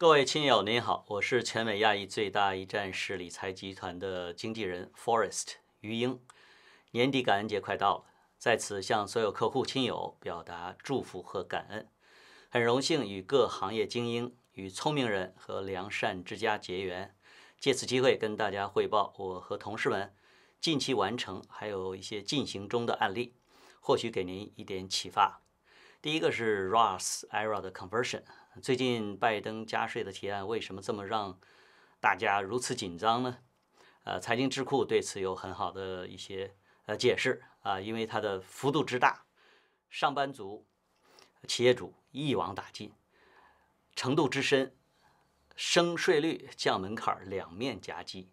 各位亲友，您好，我是全美亚裔最大一站式理财集团的经纪人 Forest 余英。年底感恩节快到，了，在此向所有客户亲友表达祝福和感恩。很荣幸与各行业精英、与聪明人和良善之家结缘。借此机会跟大家汇报，我和同事们近期完成还有一些进行中的案例，或许给您一点启发。第一个是 r o s s Era 的 Conversion。最近拜登加税的提案为什么这么让大家如此紧张呢？呃，财经智库对此有很好的一些呃解释啊，因为它的幅度之大，上班族、企业主一网打尽，程度之深，升税率、降门槛儿两面夹击，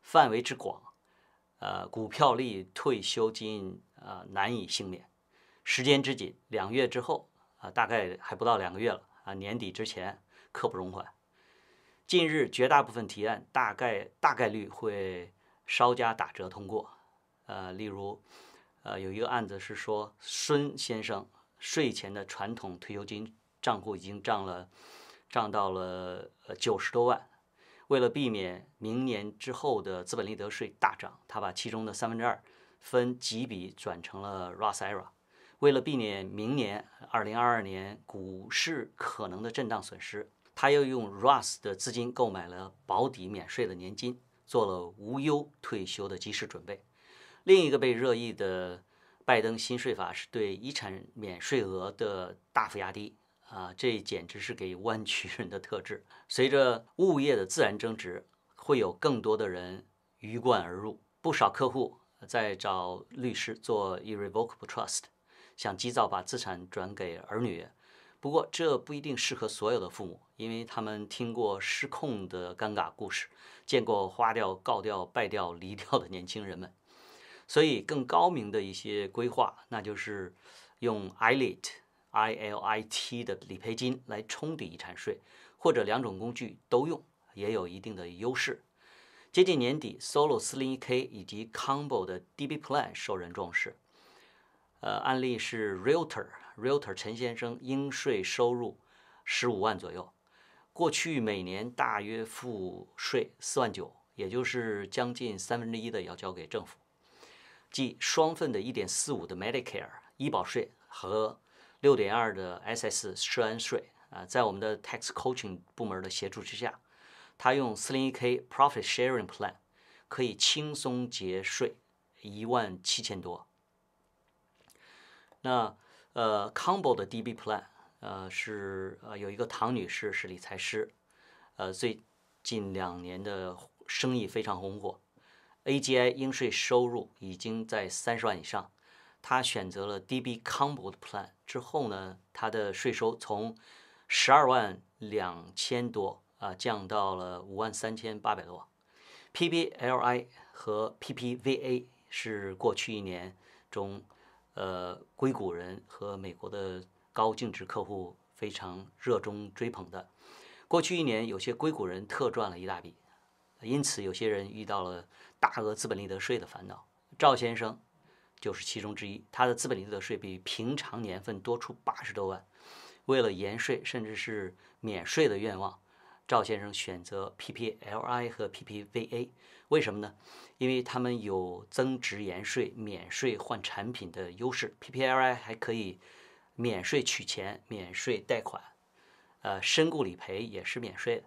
范围之广，呃，股票利、退休金呃难以幸免，时间之紧，两月之后啊，大概还不到两个月了。啊，年底之前刻不容缓。近日，绝大部分提案大概大概率会稍加打折通过。呃，例如，呃，有一个案子是说，孙先生税前的传统退休金账户已经涨了，涨到了呃九十多万。为了避免明年之后的资本利得税大涨，他把其中的三分之二分几笔转成了 r o s e r a 为了避免明年二零二二年股市可能的震荡损失，他又用 r u s s 的资金购买了保底免税的年金，做了无忧退休的及时准备。另一个被热议的拜登新税法是对遗产免税额的大幅压低啊，这简直是给弯曲人的特质。随着物业的自然增值，会有更多的人鱼贯而入，不少客户在找律师做 Irrevocable Trust。想及早把资产转给儿女，不过这不一定适合所有的父母，因为他们听过失控的尴尬故事，见过花掉、告掉、败掉、离掉的年轻人们。所以更高明的一些规划，那就是用 ILIT、I-L-I-T 的理赔金来冲抵遗产税，或者两种工具都用，也有一定的优势。接近年底，Solo 401k 以及 Combo 的 DB Plan 受人重视。呃，案例是 Realtor Realtor 陈先生应税收入十五万左右，过去每年大约付税四万九，也就是将近三分之一的要交给政府，即双份的一点四五的 Medicare 医保税和六点二的 SS 社安税啊，在我们的 Tax Coaching 部门的协助之下，他用四零一 K Profit Sharing Plan 可以轻松节税一万七千多。那呃 c o m b o 的 DB plan 呃是呃有一个唐女士是理财师，呃最近两年的生意非常红火，AGI 应税收入已经在三十万以上，她选择了 DB Combo 的 plan 之后呢，她的税收从十二万两千多啊降到了五万三千八百多，PPLI 和 PPVA 是过去一年中。呃，硅谷人和美国的高净值客户非常热衷追捧的。过去一年，有些硅谷人特赚了一大笔，因此有些人遇到了大额资本利得税的烦恼。赵先生就是其中之一，他的资本利得税比平常年份多出八十多万，为了延税甚至是免税的愿望。赵先生选择 PPLI 和 PPVA，为什么呢？因为他们有增值延税免税换产品的优势。PPLI 还可以免税取钱、免税贷款，呃，身故理赔也是免税的。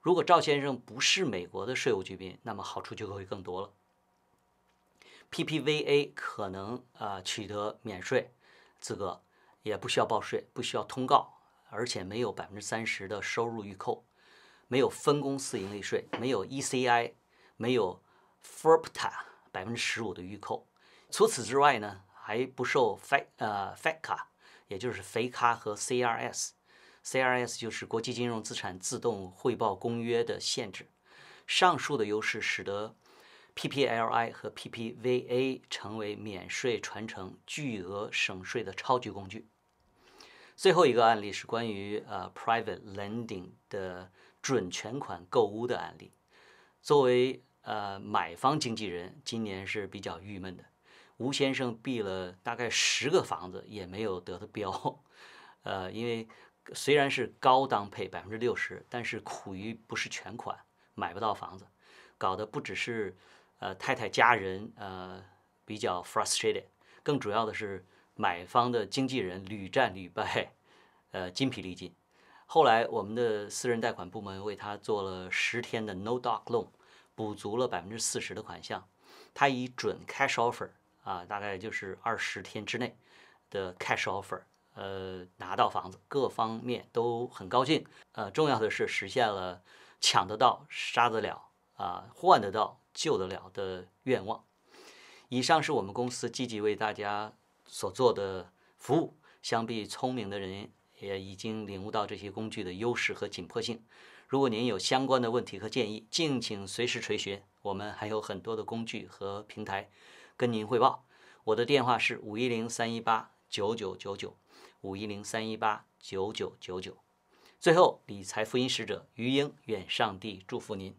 如果赵先生不是美国的税务居民，那么好处就会更多了。PPVA 可能呃取得免税资格，也不需要报税，不需要通告，而且没有百分之三十的收入预扣。没有分公司盈利税，没有 ECI，没有 f o r p t a 百分之十五的预扣。除此之外呢，还不受 Fi 呃 FICA，也就是肥卡和 CRS，CRS 就是国际金融资产自动汇报公约的限制。上述的优势使得 PPLI 和 PPVA 成为免税传承巨额省税的超级工具。最后一个案例是关于呃 Private Lending 的。准全款购屋的案例，作为呃买方经纪人，今年是比较郁闷的。吴先生避了大概十个房子，也没有得的标。呃，因为虽然是高档配百分之六十，但是苦于不是全款，买不到房子，搞得不只是呃太太家人呃比较 frustrated，更主要的是买方的经纪人屡战屡败，呃筋疲力尽。后来，我们的私人贷款部门为他做了十天的 No Doc Loan，补足了百分之四十的款项。他以准 Cash Offer 啊，大概就是二十天之内的 Cash Offer，呃，拿到房子，各方面都很高兴。呃，重要的是实现了抢得到、杀得了、啊、换得到、救得了的愿望。以上是我们公司积极为大家所做的服务。相比聪明的人。也已经领悟到这些工具的优势和紧迫性。如果您有相关的问题和建议，敬请随时垂询。我们还有很多的工具和平台跟您汇报。我的电话是五一零三一八九九九九，五一零三一八九九九九。最后，理财福音使者余英，愿上帝祝福您。